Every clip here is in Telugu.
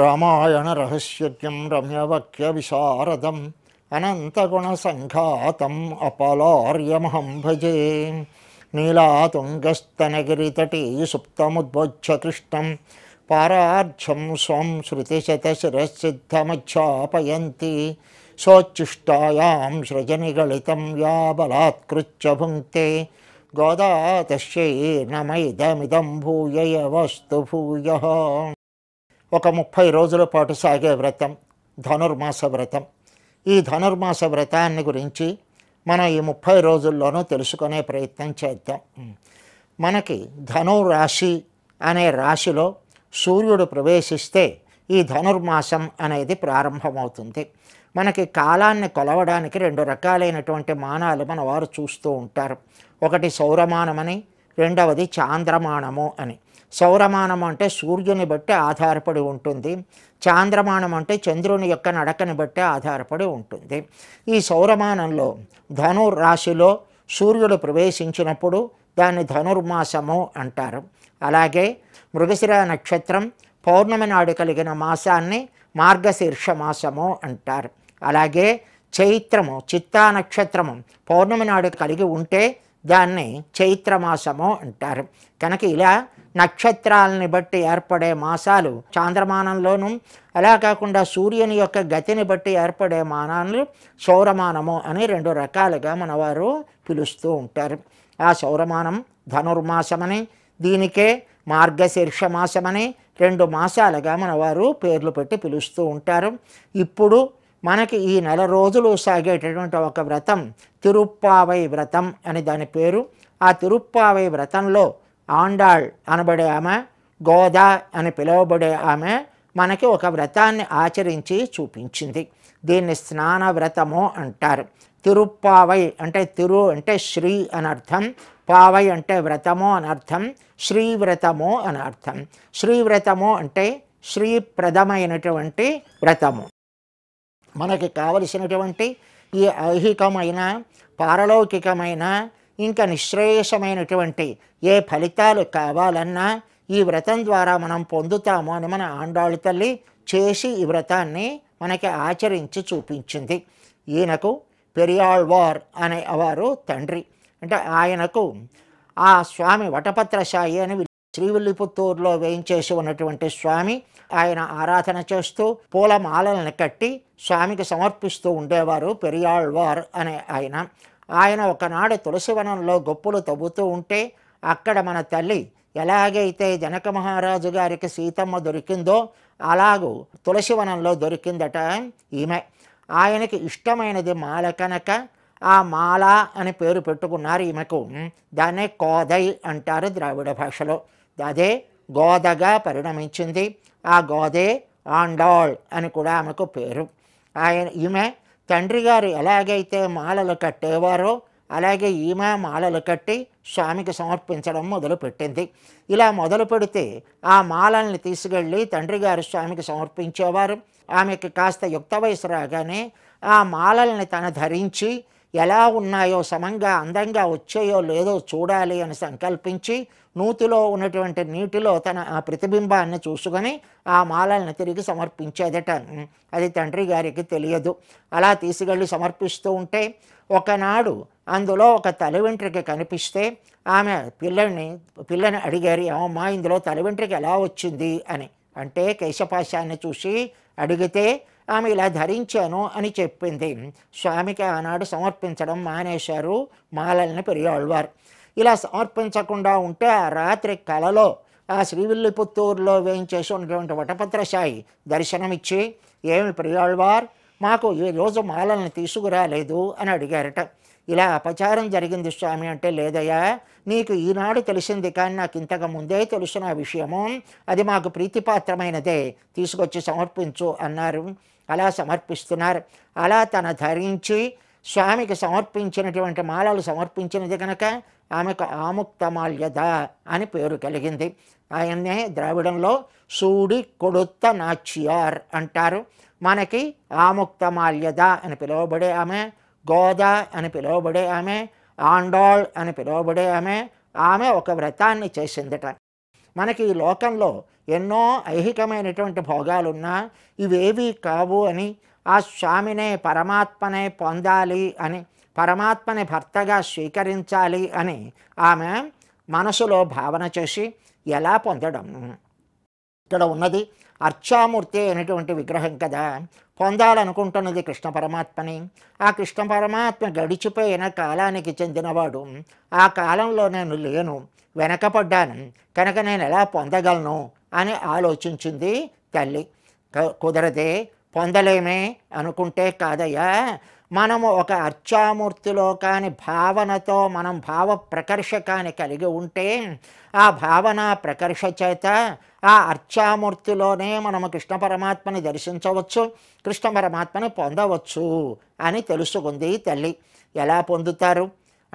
रामायणरहस्यज्ञं रम्यवक्यविशारदम् अनन्तगुणसङ्घातम् अपलार्यमहं भजे नीलातुङ्गस्तनगरीतटी सुप्तमुद्बोध्यकृष्टं पारार्झं स्वं श्रुतिशतशिरसिद्धमध्यापयन्ती शोच्छिष्टायां सृजनिगलितं या बलात्कृच्च भुङ्क्ते न मैदमिदं भूयय वस्तु भूयः ఒక ముప్పై రోజుల పాటు సాగే వ్రతం ధనుర్మాస వ్రతం ఈ ధనుర్మాస వ్రతాన్ని గురించి మనం ఈ ముప్పై రోజుల్లోనూ తెలుసుకునే ప్రయత్నం చేద్దాం మనకి ధనురాశి అనే రాశిలో సూర్యుడు ప్రవేశిస్తే ఈ ధనుర్మాసం అనేది ప్రారంభమవుతుంది మనకి కాలాన్ని కొలవడానికి రెండు రకాలైనటువంటి మానాలు మన వారు చూస్తూ ఉంటారు ఒకటి సౌరమానమని రెండవది చాంద్రమానము అని సౌరమానం అంటే సూర్యుని బట్టి ఆధారపడి ఉంటుంది చాంద్రమానం అంటే చంద్రుని యొక్క నడకని బట్టి ఆధారపడి ఉంటుంది ఈ సౌరమానంలో రాశిలో సూర్యుడు ప్రవేశించినప్పుడు దాన్ని ధనుర్మాసము అంటారు అలాగే మృగశిర నక్షత్రం పౌర్ణమి నాడు కలిగిన మాసాన్ని మార్గశీర్ష మాసము అంటారు అలాగే చైత్రము చిత్తా నక్షత్రము పౌర్ణమి నాడు కలిగి ఉంటే దాన్ని చైత్రమాసము అంటారు కనుక ఇలా నక్షత్రాలని బట్టి ఏర్పడే మాసాలు చాంద్రమానంలోనూ అలా కాకుండా సూర్యుని యొక్క గతిని బట్టి ఏర్పడే మానాలు సౌరమానము అని రెండు రకాలుగా మనవారు పిలుస్తూ ఉంటారు ఆ సౌరమానం ధనుర్మాసమని దీనికే మార్గశీర్ష మాసమని రెండు మాసాలుగా మనవారు పేర్లు పెట్టి పిలుస్తూ ఉంటారు ఇప్పుడు మనకి ఈ నెల రోజులు సాగేటటువంటి ఒక వ్రతం తిరుప్పావై వ్రతం అని దాని పేరు ఆ తిరుప్పావై వ్రతంలో ఆండాళ్ అనబడే ఆమె గోదా అని పిలువబడే ఆమె మనకి ఒక వ్రతాన్ని ఆచరించి చూపించింది దీన్ని స్నాన వ్రతము అంటారు తిరుప్పావై అంటే తిరు అంటే శ్రీ అనర్థం పావై అంటే వ్రతము అనర్థం శ్రీవ్రతము అనర్థం శ్రీవ్రతము అంటే శ్రీప్రదమైనటువంటి వ్రతము మనకి కావలసినటువంటి ఈ ఐహికమైన పారలౌకికమైన ఇంకా నిశ్రేయసమైనటువంటి ఏ ఫలితాలు కావాలన్నా ఈ వ్రతం ద్వారా మనం పొందుతాము అని మన ఆండాళి తల్లి చేసి ఈ వ్రతాన్ని మనకి ఆచరించి చూపించింది ఈయనకు పెరియాళ్వార్ అనే వారు తండ్రి అంటే ఆయనకు ఆ స్వామి సాయి అని శ్రీవిల్లిపుత్తూరులో వేయించేసి ఉన్నటువంటి స్వామి ఆయన ఆరాధన చేస్తూ పూలమాలలను కట్టి స్వామికి సమర్పిస్తూ ఉండేవారు పెరియాళ్వార్ అనే ఆయన ఆయన ఒకనాడు తులసివనంలో గొప్పలు తవ్వుతూ ఉంటే అక్కడ మన తల్లి ఎలాగైతే జనక మహారాజు గారికి సీతమ్మ దొరికిందో అలాగూ తులసివనంలో దొరికిందట ఈమె ఆయనకి ఇష్టమైనది మాల కనుక ఆ మాల అని పేరు పెట్టుకున్నారు ఈమెకు దాన్నే కోదై అంటారు ద్రావిడ భాషలో అదే గోదగా పరిణమించింది ఆ గోదే ఆండాళ్ అని కూడా ఆమెకు పేరు ఆయన ఈమె తండ్రి గారు ఎలాగైతే మాలలు కట్టేవారో అలాగే ఈమె మాలలు కట్టి స్వామికి సమర్పించడం మొదలుపెట్టింది ఇలా మొదలు పెడితే ఆ మాలల్ని తీసుకెళ్ళి తండ్రి గారు స్వామికి సమర్పించేవారు ఆమెకి కాస్త యుక్త వయసు రాగానే ఆ మాలల్ని తన ధరించి ఎలా ఉన్నాయో సమంగా అందంగా వచ్చాయో లేదో చూడాలి అని సంకల్పించి నూతిలో ఉన్నటువంటి నీటిలో తన ఆ ప్రతిబింబాన్ని చూసుకొని ఆ మాలల్ని తిరిగి సమర్పించేదట అది తండ్రి గారికి తెలియదు అలా తీసుకెళ్ళి సమర్పిస్తూ ఉంటే ఒకనాడు అందులో ఒక తల కనిపిస్తే ఆమె పిల్లని పిల్లని అడిగారు ఏమమ్మా ఇందులో తల ఎలా వచ్చింది అని అంటే కేశపాశాన్ని చూసి అడిగితే ఆమె ఇలా ధరించాను అని చెప్పింది స్వామికి ఆనాడు సమర్పించడం మానేశారు మాలల్ని పెరియాళ్వారు ఇలా సమర్పించకుండా ఉంటే ఆ రాత్రి కలలో ఆ శ్రీవిల్లిపుత్తూరులో వేయించేసి ఉన్నటువంటి వటపత్రశాయి దర్శనమిచ్చి ఏమి ప్రియాళ్వార్ మాకు ఈరోజు మాలల్ని తీసుకురాలేదు అని అడిగారట ఇలా అపచారం జరిగింది స్వామి అంటే లేదయ్యా నీకు ఈనాడు తెలిసింది కానీ నాకు ఇంతకు ముందే తెలుసు నా విషయము అది మాకు ప్రీతిపాత్రమైనదే తీసుకొచ్చి సమర్పించు అన్నారు అలా సమర్పిస్తున్నారు అలా తన ధరించి స్వామికి సమర్పించినటువంటి మాలలు సమర్పించినది కనుక ఆమెకు ఆముక్తమాల్యద అని పేరు కలిగింది ఆయన్నే ద్రావిడంలో సూడి కొడుత్త నాచియార్ అంటారు మనకి ఆముక్తమాల్యద అని పిలువబడే ఆమె గోదా అని పిలువబడే ఆమె ఆండాళ్ అని పిలువబడే ఆమె ఆమె ఒక వ్రతాన్ని చేసిందట మనకి ఈ లోకంలో ఎన్నో ఐహికమైనటువంటి భోగాలున్నా ఇవేవీ కావు అని ఆ స్వామినే పరమాత్మనే పొందాలి అని పరమాత్మని భర్తగా స్వీకరించాలి అని ఆమె మనసులో భావన చేసి ఎలా పొందడం ఇక్కడ ఉన్నది అర్చామూర్తి అనేటువంటి విగ్రహం కదా పొందాలనుకుంటున్నది కృష్ణ పరమాత్మని ఆ కృష్ణ పరమాత్మ గడిచిపోయిన కాలానికి చెందినవాడు ఆ కాలంలో నేను లేను వెనకపడ్డాను కనుక నేను ఎలా పొందగలను అని ఆలోచించింది తల్లి కుదరదే పొందలేమే అనుకుంటే కాదయ్యా మనము ఒక అర్చామూర్తిలో కాని భావనతో మనం భావ ప్రకర్షకాన్ని కలిగి ఉంటే ఆ భావన ప్రకర్ష చేత ఆ అర్చామూర్తిలోనే మనము కృష్ణ పరమాత్మని దర్శించవచ్చు కృష్ణ పరమాత్మని పొందవచ్చు అని తెలుసుకుంది తల్లి ఎలా పొందుతారు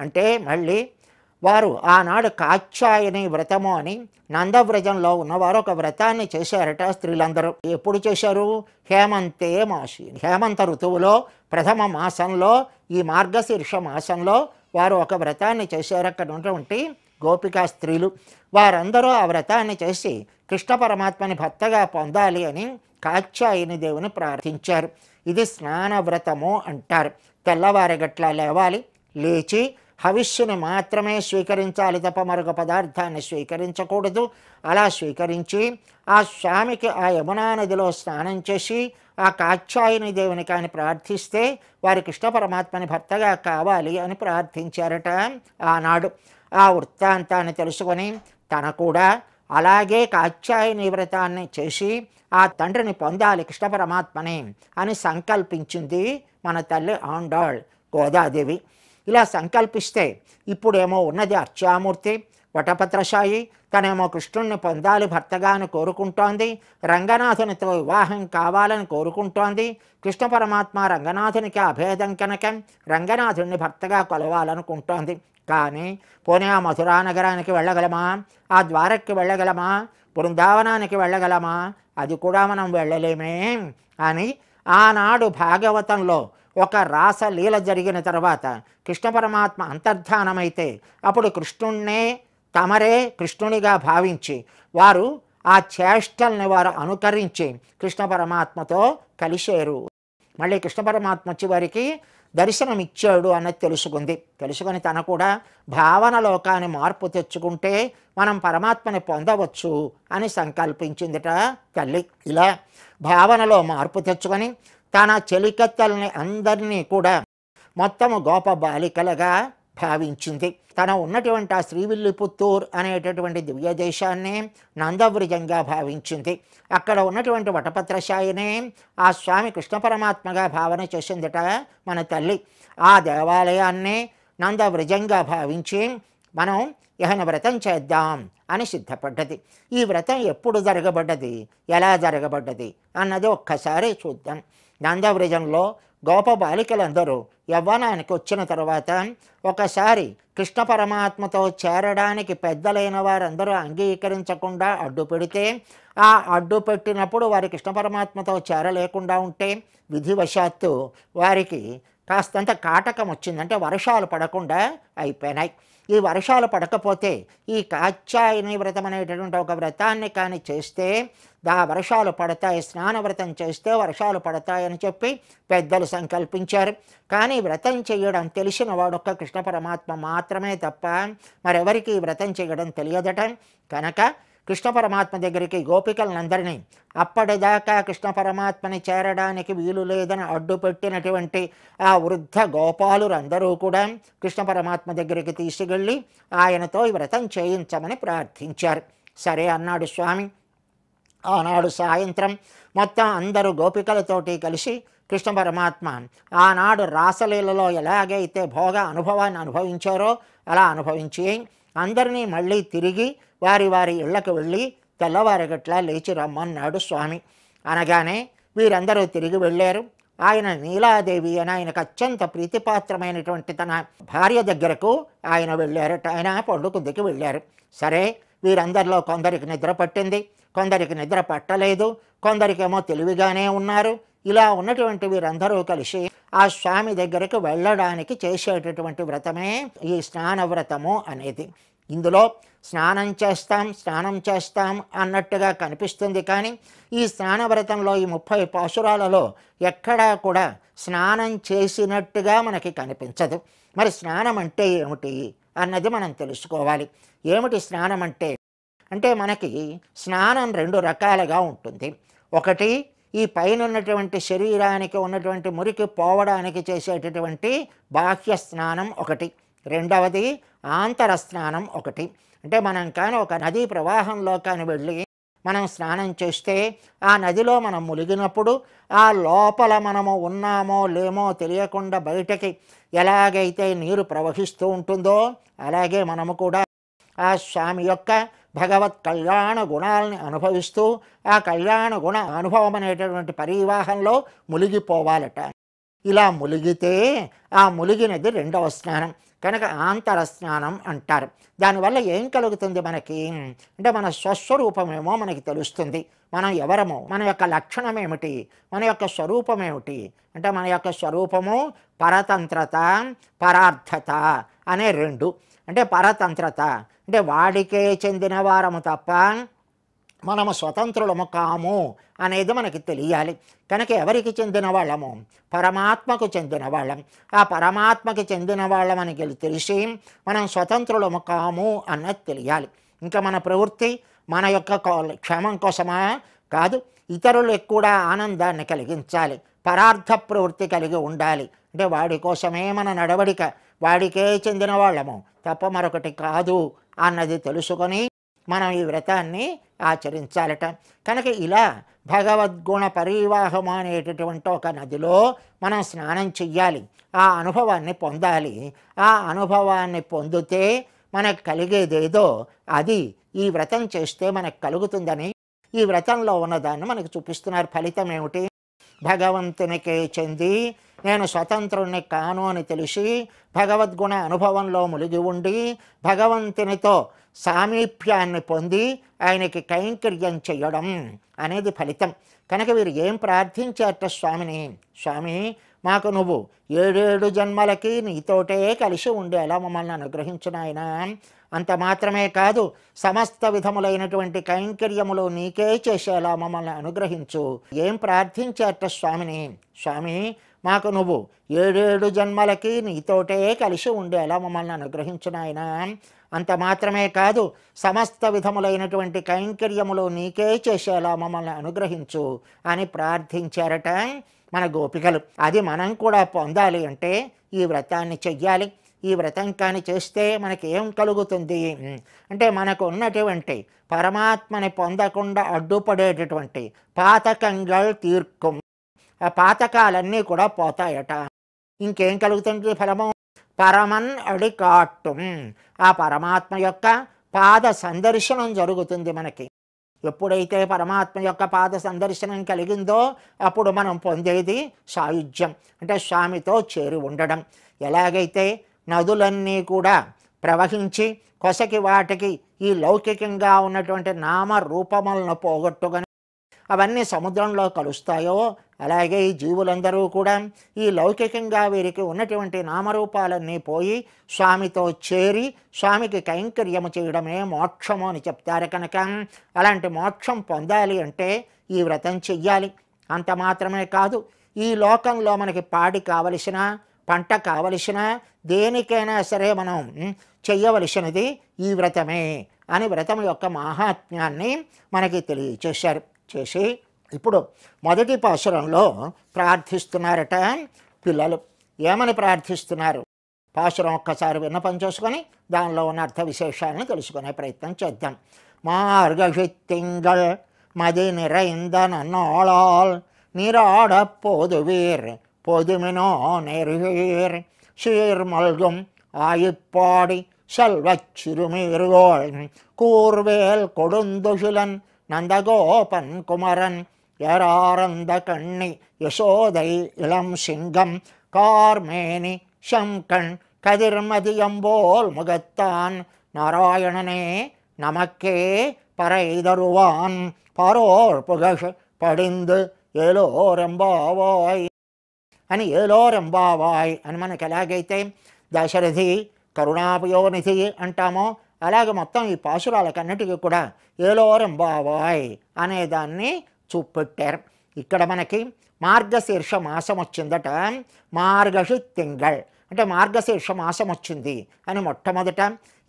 అంటే మళ్ళీ వారు ఆనాడు కాచ్యాయని వ్రతము అని నందవ్రజంలో ఉన్నవారు ఒక వ్రతాన్ని చేశారట స్త్రీలందరూ ఎప్పుడు చేశారు హేమంతే మాసి హేమంత ఋతువులో ప్రథమ మాసంలో ఈ మార్గశీర్ష మాసంలో వారు ఒక వ్రతాన్ని చేశారు అక్కడ ఉన్నటువంటి గోపికా స్త్రీలు వారందరూ ఆ వ్రతాన్ని చేసి కృష్ణ పరమాత్మని భర్తగా పొందాలి అని కాచ్యాయని దేవుని ప్రార్థించారు ఇది స్నాన వ్రతము అంటారు తెల్లవారగట్ల లేవాలి లేచి హవిష్యుని మాత్రమే స్వీకరించాలి తప్ప మరొక పదార్థాన్ని స్వీకరించకూడదు అలా స్వీకరించి ఆ స్వామికి ఆ యమునా నదిలో స్నానం చేసి ఆ కాక్షాయని దేవునికి ఆయన ప్రార్థిస్తే వారి కృష్ణ పరమాత్మని భర్తగా కావాలి అని ప్రార్థించారట ఆనాడు ఆ వృత్తాంతాన్ని తెలుసుకొని తన కూడా అలాగే కాక్షాయని వ్రతాన్ని చేసి ఆ తండ్రిని పొందాలి కృష్ణ పరమాత్మని అని సంకల్పించింది మన తల్లి ఆండాళ్ గోదాదేవి ఇలా సంకల్పిస్తే ఇప్పుడేమో ఉన్నది అర్చామూర్తి వటపత్రశాయి తనేమో కృష్ణుణ్ణి పొందాలి భర్తగా అని కోరుకుంటోంది రంగనాథునితో వివాహం కావాలని కోరుకుంటోంది కృష్ణ పరమాత్మ రంగనాథునికి అభేదం కనుక రంగనాథుణ్ణి భర్తగా కొలవాలనుకుంటోంది కానీ పోనీ ఆ మధురా నగరానికి వెళ్ళగలమా ఆ ద్వారక్కి వెళ్ళగలమా బృందావనానికి వెళ్ళగలమా అది కూడా మనం వెళ్ళలేమే అని ఆనాడు భాగవతంలో ఒక రాసలీల జరిగిన తర్వాత కృష్ణ పరమాత్మ అంతర్ధానమైతే అప్పుడు కృష్ణుణ్ణే తమరే కృష్ణునిగా భావించి వారు ఆ చేష్టల్ని వారు అనుకరించి కృష్ణ పరమాత్మతో కలిశారు మళ్ళీ కృష్ణ పరమాత్మ వచ్చేవారికి దర్శనమిచ్చాడు అన్నది తెలుసుకుంది తెలుసుకొని తన కూడా భావన లోకాన్ని మార్పు తెచ్చుకుంటే మనం పరమాత్మని పొందవచ్చు అని సంకల్పించిందిట తల్లి ఇలా భావనలో మార్పు తెచ్చుకొని తన చెలికత్తల్ని అందరినీ కూడా మొత్తము గోప బాలికలుగా భావించింది తన ఉన్నటువంటి ఆ శ్రీవిల్లిపుత్తూర్ అనేటటువంటి దివ్య దేశాన్ని నందవృజంగా భావించింది అక్కడ ఉన్నటువంటి వటపత్రశాయినే ఆ స్వామి కృష్ణ పరమాత్మగా భావన చేసిందట మన తల్లి ఆ దేవాలయాన్ని నందవృజంగా భావించి మనం ఇహన వ్రతం చేద్దాం అని సిద్ధపడ్డది ఈ వ్రతం ఎప్పుడు జరగబడ్డది ఎలా జరగబడ్డది అన్నది ఒక్కసారి చూద్దాం నందవ్రజంలో గోప బాలికలందరూ యవ్వనానికి వచ్చిన తర్వాత ఒకసారి కృష్ణ పరమాత్మతో చేరడానికి పెద్దలైన వారందరూ అంగీకరించకుండా అడ్డు పెడితే ఆ అడ్డు పెట్టినప్పుడు వారి కృష్ణ పరమాత్మతో చేరలేకుండా ఉంటే విధివశాత్తు వారికి కాస్తంత కాటకం వచ్చిందంటే వర్షాలు పడకుండా అయిపోయినాయి ఈ వర్షాలు పడకపోతే ఈ కాచ్యాయని వ్రతం అనేటటువంటి ఒక వ్రతాన్ని కానీ చేస్తే దా వర్షాలు పడతాయి స్నాన వ్రతం చేస్తే వర్షాలు పడతాయని చెప్పి పెద్దలు సంకల్పించారు కానీ వ్రతం చేయడం తెలిసిన వాడొక్క కృష్ణ పరమాత్మ మాత్రమే తప్ప మరెవరికి వ్రతం చేయడం తెలియదట కనుక కృష్ణ పరమాత్మ దగ్గరికి గోపికలందరినీ అప్పటిదాకా కృష్ణ పరమాత్మని చేరడానికి వీలు లేదని అడ్డుపెట్టినటువంటి ఆ వృద్ధ గోపాలురందరూ కూడా కృష్ణ పరమాత్మ దగ్గరికి తీసుకెళ్ళి ఆయనతో వ్రతం చేయించమని ప్రార్థించారు సరే అన్నాడు స్వామి ఆనాడు సాయంత్రం మొత్తం అందరూ గోపికలతోటి కలిసి కృష్ణ పరమాత్మ ఆనాడు రాసలీలలో ఎలాగైతే భోగ అనుభవాన్ని అనుభవించారో అలా అనుభవించి అందరినీ మళ్ళీ తిరిగి వారి వారి ఇళ్లకు వెళ్ళి తెల్లవారిగట్లా లేచి రమ్మన్నాడు స్వామి అనగానే వీరందరూ తిరిగి వెళ్ళారు ఆయన నీలాదేవి అని ఆయనకు అత్యంత ప్రీతిపాత్రమైనటువంటి తన భార్య దగ్గరకు ఆయన వెళ్ళారట ఆయన పండు వెళ్ళారు సరే వీరందరిలో కొందరికి నిద్ర పట్టింది కొందరికి నిద్ర పట్టలేదు కొందరికేమో తెలివిగానే ఉన్నారు ఇలా ఉన్నటువంటి వీరందరూ కలిసి ఆ స్వామి దగ్గరకు వెళ్ళడానికి చేసేటటువంటి వ్రతమే ఈ స్నాన వ్రతము అనేది ఇందులో స్నానం చేస్తాం స్నానం చేస్తాం అన్నట్టుగా కనిపిస్తుంది కానీ ఈ స్నాన వ్రతంలో ఈ ముప్పై పాశురాలలో ఎక్కడా కూడా స్నానం చేసినట్టుగా మనకి కనిపించదు మరి స్నానం అంటే ఏమిటి అన్నది మనం తెలుసుకోవాలి ఏమిటి స్నానం అంటే అంటే మనకి స్నానం రెండు రకాలుగా ఉంటుంది ఒకటి ఈ పైన ఉన్నటువంటి శరీరానికి ఉన్నటువంటి మురికి పోవడానికి చేసేటటువంటి బాహ్య స్నానం ఒకటి రెండవది ఆంతర స్నానం ఒకటి అంటే మనం కానీ ఒక నదీ ప్రవాహంలో కానీ వెళ్ళి మనం స్నానం చేస్తే ఆ నదిలో మనం ములిగినప్పుడు ఆ లోపల మనము ఉన్నామో లేమో తెలియకుండా బయటకి ఎలాగైతే నీరు ప్రవహిస్తూ ఉంటుందో అలాగే మనము కూడా ఆ స్వామి యొక్క భగవత్ కళ్యాణ గుణాలని అనుభవిస్తూ ఆ కళ్యాణ గుణ అనుభవం అనేటటువంటి పరివాహంలో మునిగిపోవాలట ఇలా ములిగితే ఆ ములిగినది రెండవ స్నానం కనుక ఆంతర స్నానం అంటారు దానివల్ల ఏం కలుగుతుంది మనకి అంటే మన స్వస్వరూపమేమో మనకి తెలుస్తుంది మనం ఎవరమో మన యొక్క లక్షణం ఏమిటి మన యొక్క స్వరూపం ఏమిటి అంటే మన యొక్క స్వరూపము పరతంత్రత పరార్థత అనే రెండు అంటే పరతంత్రత అంటే వాడికే చెందిన వారము తప్ప మనము స్వతంత్రులము కాము అనేది మనకి తెలియాలి కనుక ఎవరికి చెందిన వాళ్ళము పరమాత్మకు చెందిన వాళ్ళం ఆ పరమాత్మకి చెందిన మనకి తెలిసి మనం స్వతంత్రులము కాము అన్నది తెలియాలి ఇంకా మన ప్రవృత్తి మన యొక్క క్షేమం కోసమా కాదు ఇతరులకు కూడా ఆనందాన్ని కలిగించాలి పరార్థ ప్రవృత్తి కలిగి ఉండాలి అంటే వాడి కోసమే మన నడవడిక వాడికే చెందిన వాళ్ళము తప్ప మరొకటి కాదు అన్నది తెలుసుకొని మనం ఈ వ్రతాన్ని ఆచరించాలట కనుక ఇలా భగవద్గుణ పరివాహం అనేటటువంటి ఒక నదిలో మనం స్నానం చెయ్యాలి ఆ అనుభవాన్ని పొందాలి ఆ అనుభవాన్ని పొందితే మనకు కలిగేదేదో అది ఈ వ్రతం చేస్తే మనకు కలుగుతుందని ఈ వ్రతంలో ఉన్నదాన్ని మనకు చూపిస్తున్నారు ఫలితం ఏమిటి భగవంతునికే చెంది నేను స్వతంత్రుణ్ణి కాను అని తెలిసి భగవద్గుణ అనుభవంలో ములిగి ఉండి భగవంతునితో సామీప్యాన్ని పొంది ఆయనకి కైంకర్యం చేయడం అనేది ఫలితం కనుక వీరు ఏం ప్రార్థించారట స్వామిని స్వామి మాకు నువ్వు ఏడేడు జన్మలకి నీతోటే కలిసి ఉండేలా మమ్మల్ని అనుగ్రహించిన ఆయన అంత మాత్రమే కాదు సమస్త విధములైనటువంటి కైంకర్యములు నీకే చేసేలా మమ్మల్ని అనుగ్రహించు ఏం ప్రార్థించేట స్వామిని స్వామి మాకు నువ్వు ఏడేడు జన్మలకి నీతోటే కలిసి ఉండేలా మమ్మల్ని అనుగ్రహించిన ఆయన అంత మాత్రమే కాదు సమస్త విధములైనటువంటి కైంకర్యములు నీకే చేసేలా మమ్మల్ని అనుగ్రహించు అని ప్రార్థించారట మన గోపికలు అది మనం కూడా పొందాలి అంటే ఈ వ్రతాన్ని చెయ్యాలి ఈ వ్రతం కానీ చేస్తే మనకేం కలుగుతుంది అంటే మనకు ఉన్నటువంటి పరమాత్మని పొందకుండా అడ్డుపడేటటువంటి పాతకంగా తీర్కుం పాతకాలన్నీ కూడా పోతాయట ఇంకేం కలుగుతుంది ఫలము పరమన్ అడికాట్టుం ఆ పరమాత్మ యొక్క పాద సందర్శనం జరుగుతుంది మనకి ఎప్పుడైతే పరమాత్మ యొక్క పాద సందర్శనం కలిగిందో అప్పుడు మనం పొందేది సాయుధ్యం అంటే స్వామితో చేరి ఉండడం ఎలాగైతే నదులన్నీ కూడా ప్రవహించి కొసకి వాటికి ఈ లౌకికంగా ఉన్నటువంటి నామ రూపములను పోగొట్టుకొని అవన్నీ సముద్రంలో కలుస్తాయో అలాగే ఈ జీవులందరూ కూడా ఈ లౌకికంగా వీరికి ఉన్నటువంటి నామరూపాలన్నీ పోయి స్వామితో చేరి స్వామికి కైంకర్యము చేయడమే మోక్షము అని చెప్తారు కనుక అలాంటి మోక్షం పొందాలి అంటే ఈ వ్రతం చెయ్యాలి అంత మాత్రమే కాదు ఈ లోకంలో మనకి పాడి కావలసిన పంట కావలసిన దేనికైనా సరే మనం చెయ్యవలసినది ఈ వ్రతమే అని వ్రతం యొక్క మహాత్మ్యాన్ని మనకి తెలియచేశారు చేసి ఇప్పుడు మొదటి పాశురంలో ప్రార్థిస్తున్నారట పిల్లలు ఏమని ప్రార్థిస్తున్నారు పాశురం ఒక్కసారి విన్న పని చేసుకొని దానిలో ఉన్న అర్థ విశేషాలను తెలుసుకునే ప్రయత్నం చేద్దాం మది மதி நிறைந்த நன்னாளால் நீராடப் போதுவீர் పొదుమినో நெருகீர் சீர்மல்கும் ஆயிப்பாடி సెల్వ சிறுமீர்கோள் కూర్వేల్ కొడుందుషులన్ నందగోపన్ కుమరన్ யராரந்த கண்ணி யசோதை இளம் சிங்கம் கார்மேனி சம்கண் கதிர்மதியம்போல் முகத்தான் நாராயணனே நமக்கே பறை தருவான் பரோர் புகழ் படிந்து ஏலோரம்பாவாய் அனி ஏலோரம்பாவாய் அனுமன கலாகைத்தே கலாகైతే దశరథి కరుణాపయోనిధి అంటామో అలాగే మొత్తం ఈ పాశురాలకన్నిటికీ కూడా ఏలోరెంబావాయ్ అనేదాన్ని చూపెట్టారు ఇక్కడ మనకి మార్గశీర్ష మాసం వచ్చిందట మార్గశి తింగళ్ అంటే మార్గశీర్ష మాసం వచ్చింది అని మొట్టమొదట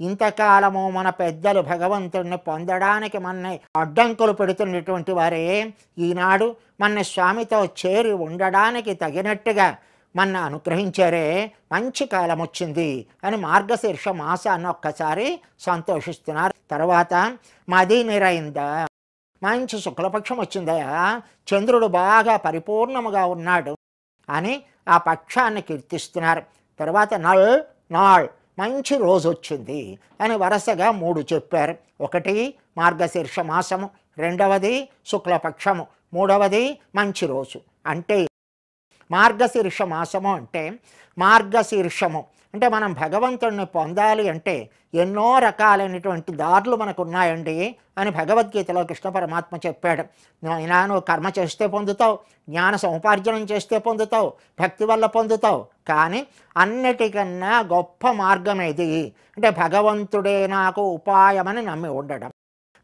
ఇంతకాలము మన పెద్దలు భగవంతుడిని పొందడానికి మనని అడ్డంకులు పెడుతున్నటువంటి వారే ఈనాడు మన స్వామితో చేరి ఉండడానికి తగినట్టుగా మన అనుగ్రహించారే మంచి కాలం వచ్చింది అని మార్గశీర్ష మాసాన్ని ఒక్కసారి సంతోషిస్తున్నారు తర్వాత మది నిరైందా మంచి శుక్లపక్షం వచ్చిందయా చంద్రుడు బాగా పరిపూర్ణముగా ఉన్నాడు అని ఆ పక్షాన్ని కీర్తిస్తున్నారు తర్వాత నల్ నాళ్ మంచి రోజు వచ్చింది అని వరుసగా మూడు చెప్పారు ఒకటి మార్గశీర్ష మాసము రెండవది శుక్లపక్షము మూడవది మంచి రోజు అంటే మార్గశీర్ష మాసము అంటే మార్గశీర్షము అంటే మనం భగవంతుడిని పొందాలి అంటే ఎన్నో రకాలైనటువంటి దారులు మనకు ఉన్నాయండి అని భగవద్గీతలో కృష్ణ పరమాత్మ చెప్పాడు అయినా నువ్వు కర్మ చేస్తే పొందుతావు జ్ఞాన సముపార్జనం చేస్తే పొందుతావు భక్తి వల్ల పొందుతావు కానీ అన్నిటికన్నా గొప్ప మార్గం ఏది అంటే భగవంతుడే నాకు ఉపాయమని నమ్మి ఉండడం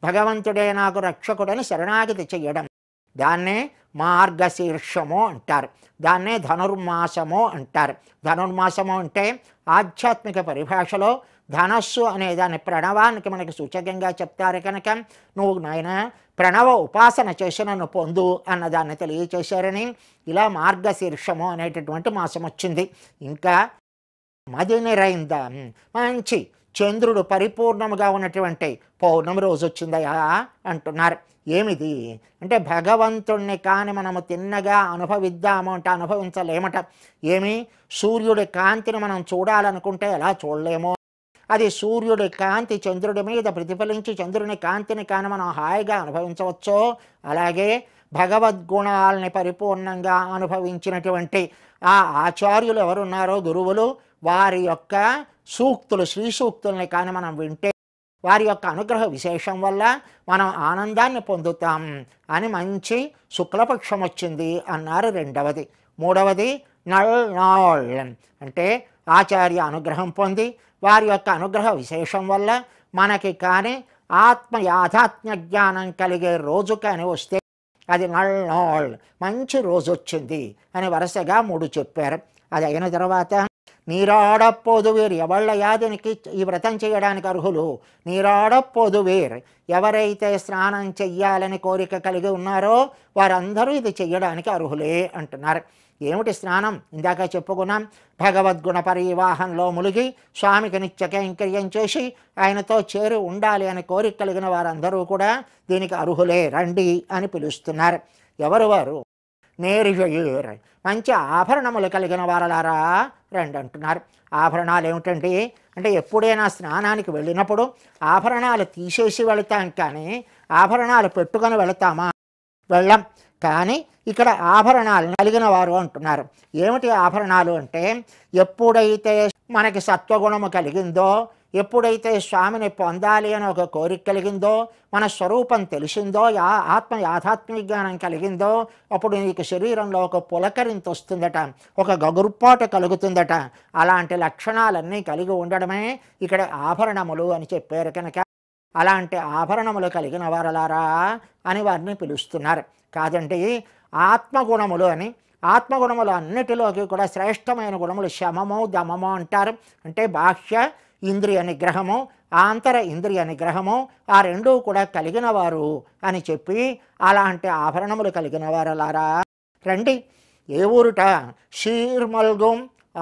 భగవంతుడే నాకు రక్షకుడని శరణాగతి చెయ్యడం దాన్నే మార్గశీర్షము అంటారు దాన్నే ధనుర్మాసము అంటారు ధనుర్మాసము అంటే ఆధ్యాత్మిక పరిభాషలో ధనస్సు అనే దాని ప్రణవానికి మనకి సూచకంగా చెప్తారు కనుక నువ్వు నాయన ప్రణవ ఉపాసన చేసి నన్ను పొందు దాన్ని తెలియచేశారని ఇలా మార్గశీర్షము అనేటటువంటి మాసం వచ్చింది ఇంకా మది నిరైందాం మంచి చంద్రుడు పరిపూర్ణముగా ఉన్నటువంటి పౌర్ణమి రోజు వచ్చిందయా అంటున్నారు ఏమిది అంటే భగవంతుణ్ణి కాని మనము తిన్నగా అనుభవిద్దాము అంటే అనుభవించలేమట ఏమి సూర్యుడి కాంతిని మనం చూడాలనుకుంటే ఎలా చూడలేము అది సూర్యుడి కాంతి చంద్రుడి మీద ప్రతిఫలించి చంద్రుని కాంతిని కాని మనం హాయిగా అనుభవించవచ్చో అలాగే భగవద్గుణాలని పరిపూర్ణంగా అనుభవించినటువంటి ఆ ఆచార్యులు ఎవరున్నారో గురువులు వారి యొక్క సూక్తులు శ్రీ సూక్తుల్ని కానీ మనం వింటే వారి యొక్క అనుగ్రహ విశేషం వల్ల మనం ఆనందాన్ని పొందుతాం అని మంచి శుక్లపక్షం వచ్చింది అన్నారు రెండవది మూడవది నల్నాళ్ అంటే ఆచార్య అనుగ్రహం పొంది వారి యొక్క అనుగ్రహ విశేషం వల్ల మనకి కానీ ఆత్మ యాథాత్మ్య జ్ఞానం కలిగే రోజు కానీ వస్తే అది నల్నాళ్ మంచి రోజు వచ్చింది అని వరుసగా మూడు చెప్పారు అది అయిన తర్వాత వేరు ఎవళ్ళ యాదినికి ఈ వ్రతం చేయడానికి అర్హులు వేరు ఎవరైతే స్నానం చెయ్యాలని కోరిక కలిగి ఉన్నారో వారందరూ ఇది చెయ్యడానికి అర్హులే అంటున్నారు ఏమిటి స్నానం ఇందాక చెప్పుకున్నాం భగవద్గుణ పరివాహంలో ములిగి స్వామికి నిత్య కైంకర్యం చేసి ఆయనతో చేరి ఉండాలి అని కోరిక కలిగిన వారందరూ కూడా దీనికి అర్హులే రండి అని పిలుస్తున్నారు ఎవరు వారు నేరు మంచి ఆభరణములు కలిగిన వారలారా రండి అంటున్నారు ఆభరణాలు ఏమిటండి అంటే ఎప్పుడైనా స్నానానికి వెళ్ళినప్పుడు ఆభరణాలు తీసేసి వెళతాం కానీ ఆభరణాలు పెట్టుకొని వెళతామా వెళ్ళం కానీ ఇక్కడ ఆభరణాలు కలిగిన వారు అంటున్నారు ఏమిటి ఆభరణాలు అంటే ఎప్పుడైతే మనకి సత్వగుణము కలిగిందో ఎప్పుడైతే స్వామిని పొందాలి అని ఒక కోరిక కలిగిందో మన స్వరూపం తెలిసిందో యా ఆత్మ యాథాత్మిక జ్ఞానం కలిగిందో అప్పుడు నీకు శరీరంలో ఒక పులకరింత వస్తుందట ఒక గగుర్పాట కలుగుతుందట అలాంటి లక్షణాలన్నీ కలిగి ఉండడమే ఇక్కడ ఆభరణములు అని చెప్పారు కనుక అలాంటి ఆభరణములు కలిగిన వారలారా అని వారిని పిలుస్తున్నారు కాదండి ఆత్మగుణములు అని ఆత్మగుణములు అన్నిటిలోకి కూడా శ్రేష్టమైన గుణములు శమము దమము అంటారు అంటే బాహ్య ఇంద్రియ నిగ్రహము ఆంతర ఇంద్రియ నిగ్రహము ఆ రెండూ కూడా కలిగిన వారు అని చెప్పి అలాంటి ఆభరణములు కలిగిన వారలారా రండి ఏ ఊరుట షీర్మల్గం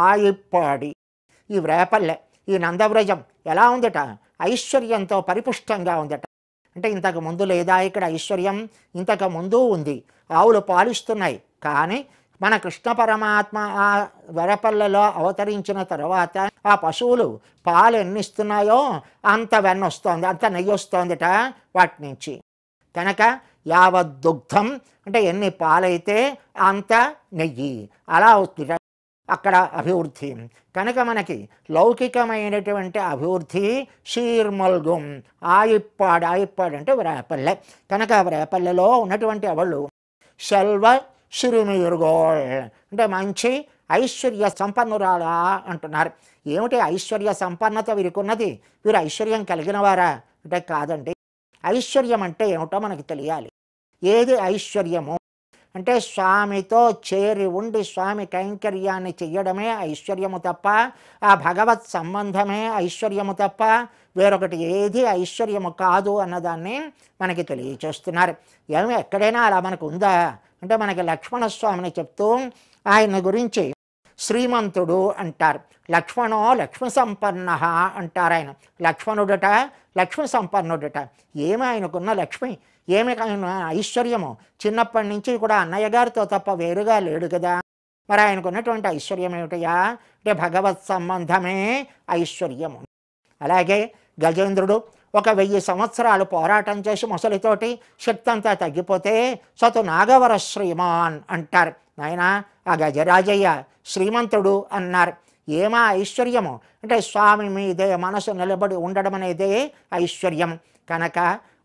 ఆయిప్పాడి ఈ వ్రేపల్లె ఈ నందవ్రజం ఎలా ఉందట ఐశ్వర్యంతో పరిపుష్టంగా ఉందట అంటే ఇంతకు ముందు లేదా ఇక్కడ ఐశ్వర్యం ఇంతకు ముందు ఉంది ఆవులు పాలిస్తున్నాయి కానీ మన కృష్ణ పరమాత్మ ఆ వెరపల్లెలో అవతరించిన తర్వాత ఆ పశువులు పాలు ఎన్నిస్తున్నాయో అంత వెన్నొస్తోంది అంత నెయ్యి వస్తోందిట వాటి నుంచి కనుక యావద్దుగ్ధం అంటే ఎన్ని పాలైతే అంత నెయ్యి అలా అవుతుంది అక్కడ అభివృద్ధి కనుక మనకి లౌకికమైనటువంటి అభివృద్ధి షీర్మల్గుం ఆయిప్పాడు ఆయిప్పాడు అంటే వ్రేపల్లె కనుక వ్రేపల్లెలో ఉన్నటువంటి అవళ్ళు శల్వ సిరిమియురుగోల్ అంటే మంచి ఐశ్వర్య సంపన్నురాలా అంటున్నారు ఏమిటి ఐశ్వర్య సంపన్నత వీరికున్నది వీరు ఐశ్వర్యం కలిగిన వారా అంటే కాదండి ఐశ్వర్యం అంటే ఏమిటో మనకు తెలియాలి ఏది ఐశ్వర్యము అంటే స్వామితో చేరి ఉండి స్వామి కైంకర్యాన్ని చెయ్యడమే ఐశ్వర్యము తప్ప ఆ భగవత్ సంబంధమే ఐశ్వర్యము తప్ప వేరొకటి ఏది ఐశ్వర్యము కాదు అన్నదాన్ని మనకి తెలియచేస్తున్నారు ఏమి ఎక్కడైనా అలా మనకు ఉందా అంటే మనకి లక్ష్మణస్వామిని చెప్తూ ఆయన గురించి శ్రీమంతుడు అంటారు లక్ష్మణో లక్ష్మి సంపన్న అంటారు ఆయన లక్ష్మణుడట లక్ష్మి సంపన్నుడట ఏమి ఆయనకున్న లక్ష్మి ఏమి ఐశ్వర్యము చిన్నప్పటి నుంచి కూడా అన్నయ్య గారితో తప్ప వేరుగా లేడు కదా మరి ఆయనకు ఉన్నటువంటి ఐశ్వర్యం ఏమిటయా అంటే భగవత్ సంబంధమే ఐశ్వర్యము అలాగే గజేంద్రుడు ఒక వెయ్యి సంవత్సరాలు పోరాటం చేసి ముసలితోటి శక్తి అంతా తగ్గిపోతే సతు నాగవర శ్రీమాన్ అంటారు ఆయన ఆ గజరాజయ్య శ్రీమంతుడు అన్నారు ఏమా ఐశ్వర్యము అంటే స్వామి మీదే మనసు నిలబడి ఉండడం అనేదే ఐశ్వర్యం కనుక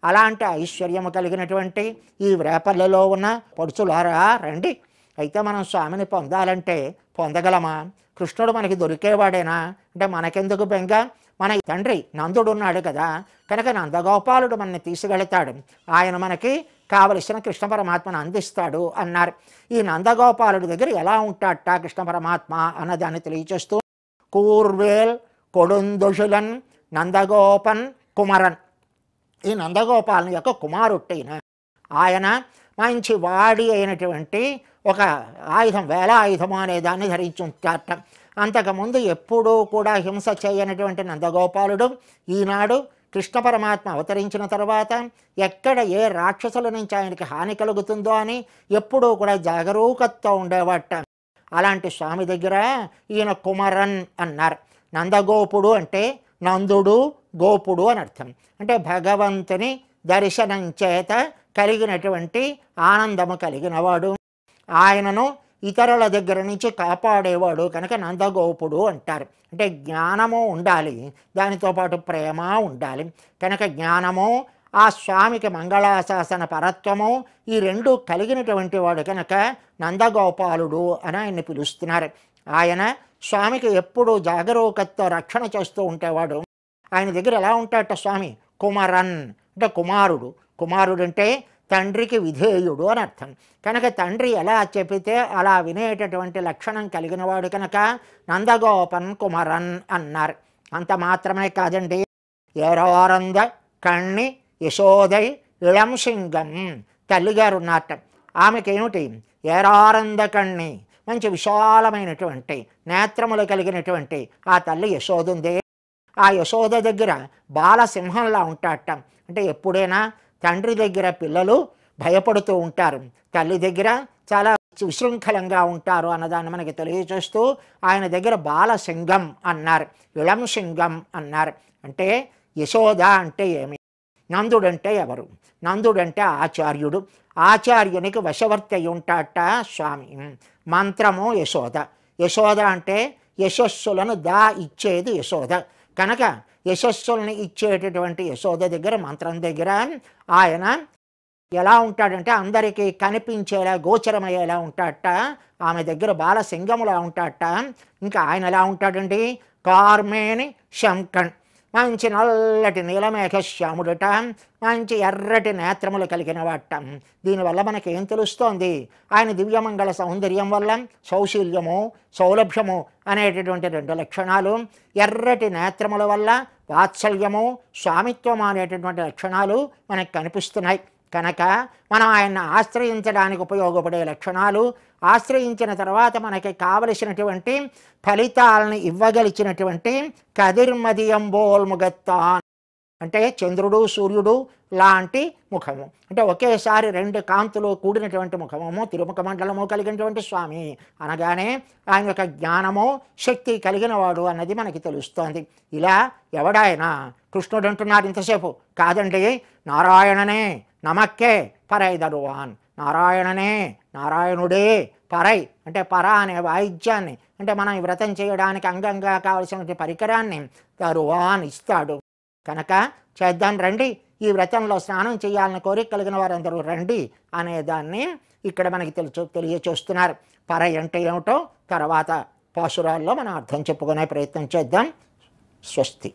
అలాంటి ఐశ్వర్యము కలిగినటువంటి ఈ వేపల్లలో ఉన్న పొడుచులారా రండి అయితే మనం స్వామిని పొందాలంటే పొందగలమా కృష్ణుడు మనకి దొరికేవాడేనా అంటే మనకెందుకు బెంగ మన తండ్రి నందుడు ఉన్నాడు కదా కనుక నందగోపాలుడు మనని తీసుకెళతాడు ఆయన మనకి కావలసిన కృష్ణ పరమాత్మను అందిస్తాడు అన్నారు ఈ నందగోపాలుడి దగ్గర ఎలా ఉంటాడట కృష్ణ పరమాత్మ అన్నదాన్ని తెలియచేస్తూ కూర్వేల్ కొడుందుషులన్ నందగోపన్ కుమరన్ ఈ నందగోపాల యొక్క కుమారుట్టైన ఆయన మంచి వాడి అయినటువంటి ఒక ఆయుధం వేల ఆయుధం అనే దాన్ని ధరించి ఉంటాట అంతకుముందు ఎప్పుడూ కూడా హింస చేయనటువంటి నందగోపాలుడు ఈనాడు కృష్ణ పరమాత్మ అవతరించిన తర్వాత ఎక్కడ ఏ రాక్షసుల నుంచి ఆయనకి హాని కలుగుతుందో అని ఎప్పుడూ కూడా జాగరూకతతో ఉండేవాట అలాంటి స్వామి దగ్గర ఈయన కుమరన్ అన్నారు నందగోపుడు అంటే నందుడు గోపుడు అని అర్థం అంటే భగవంతుని దర్శనం చేత కలిగినటువంటి ఆనందము కలిగినవాడు ఆయనను ఇతరుల దగ్గర నుంచి కాపాడేవాడు కనుక నందగోపుడు అంటారు అంటే జ్ఞానము ఉండాలి దానితో పాటు ప్రేమ ఉండాలి కనుక జ్ఞానము ఆ స్వామికి మంగళాశాసన పరత్వము ఈ రెండు కలిగినటువంటి వాడు కనుక నందగోపాలుడు అని ఆయన్ని పిలుస్తున్నారు ఆయన స్వామికి ఎప్పుడు జాగరూకత రక్షణ చేస్తూ ఉంటేవాడు ఆయన దగ్గర ఎలా ఉంటాడట స్వామి కుమారన్ అంటే కుమారుడు కుమారుడు అంటే తండ్రికి విధేయుడు అని అర్థం కనుక తండ్రి ఎలా చెబితే అలా వినేటటువంటి లక్షణం కలిగినవాడు కనుక నందగోపన్ కుమారన్ అన్నారు అంత మాత్రమే కాదండి ఎరోరంద కణ్ణి యశోదయ్ ఇళం సింగం తల్లిగారు ఉన్నట్ట ఆమెకేమిటి ఎరారంద కణి మంచి విశాలమైనటువంటి నేత్రములు కలిగినటువంటి ఆ తల్లి యశోదుందే ఆ యశోద దగ్గర బాలసింహంలా ఉంటాడట అంటే ఎప్పుడైనా తండ్రి దగ్గర పిల్లలు భయపడుతూ ఉంటారు తల్లి దగ్గర చాలా విశృంఖలంగా ఉంటారు అన్నదాన్ని మనకి తెలియచేస్తూ ఆయన దగ్గర బాలసింగం అన్నారు ఇళం సింగం అన్నారు అంటే యశోద అంటే ఏమి నందుడంటే ఎవరు నందుడు అంటే ఆచార్యుడు ఆచార్యునికి వశవర్తి ఉంటాట స్వామి మంత్రము యశోద యశోద అంటే యశస్సులను దా ఇచ్చేది యశోద కనుక యశస్సులను ఇచ్చేటటువంటి యశోద దగ్గర మంత్రం దగ్గర ఆయన ఎలా ఉంటాడంటే అందరికీ కనిపించేలా గోచరమయ్యేలా ఉంటాట ఆమె దగ్గర బాలసింగములా ఉంటాట ఇంకా ఆయన ఎలా ఉంటాడండి కార్మేణి శంకణ్ మంచి నల్లటి నీలమేఘ శ్యాముడట మంచి ఎర్రటి నేత్రములు కలిగిన వాటం దీనివల్ల మనకేం తెలుస్తోంది ఆయన దివ్యమంగళ సౌందర్యం వల్ల సౌశీల్యము సౌలభ్యము అనేటటువంటి రెండు లక్షణాలు ఎర్రటి నేత్రముల వల్ల వాత్సల్యము స్వామిత్వము అనేటటువంటి లక్షణాలు మనకు కనిపిస్తున్నాయి కనుక మనం ఆయన్ని ఆశ్రయించడానికి ఉపయోగపడే లక్షణాలు ఆశ్రయించిన తర్వాత మనకి కావలసినటువంటి ఫలితాలను ఇవ్వగలిచినటువంటి కదిర్మదియంబోల్ ముగత్తాన్ అంటే చంద్రుడు సూర్యుడు లాంటి ముఖము అంటే ఒకేసారి రెండు కాంతులు కూడినటువంటి ముఖము తిరుముఖ మండలము కలిగినటువంటి స్వామి అనగానే ఆయన యొక్క జ్ఞానము శక్తి కలిగిన వాడు అన్నది మనకి తెలుస్తోంది ఇలా ఎవడాయన కృష్ణుడు అంటున్నారు ఇంతసేపు కాదండి నారాయణనే నమక్కే పరై దరువాన్ నారాయణనే నారాయణుడే పరై అంటే పర అనే వాయిద్యాన్ని అంటే మనం వ్రతం చేయడానికి అంగంగా కావలసిన పరికరాన్ని దరువాన్ ఇస్తాడు కనుక చేద్దాం రండి ఈ వ్రతంలో స్నానం చేయాలని కోరిక కలిగిన వారందరూ రండి అనేదాన్ని ఇక్కడ మనకి తెలుసు తెలియచేస్తున్నారు పర అంటే ఏమిటో తర్వాత పాశురాల్లో మనం అర్థం చెప్పుకునే ప్రయత్నం చేద్దాం స్వస్తి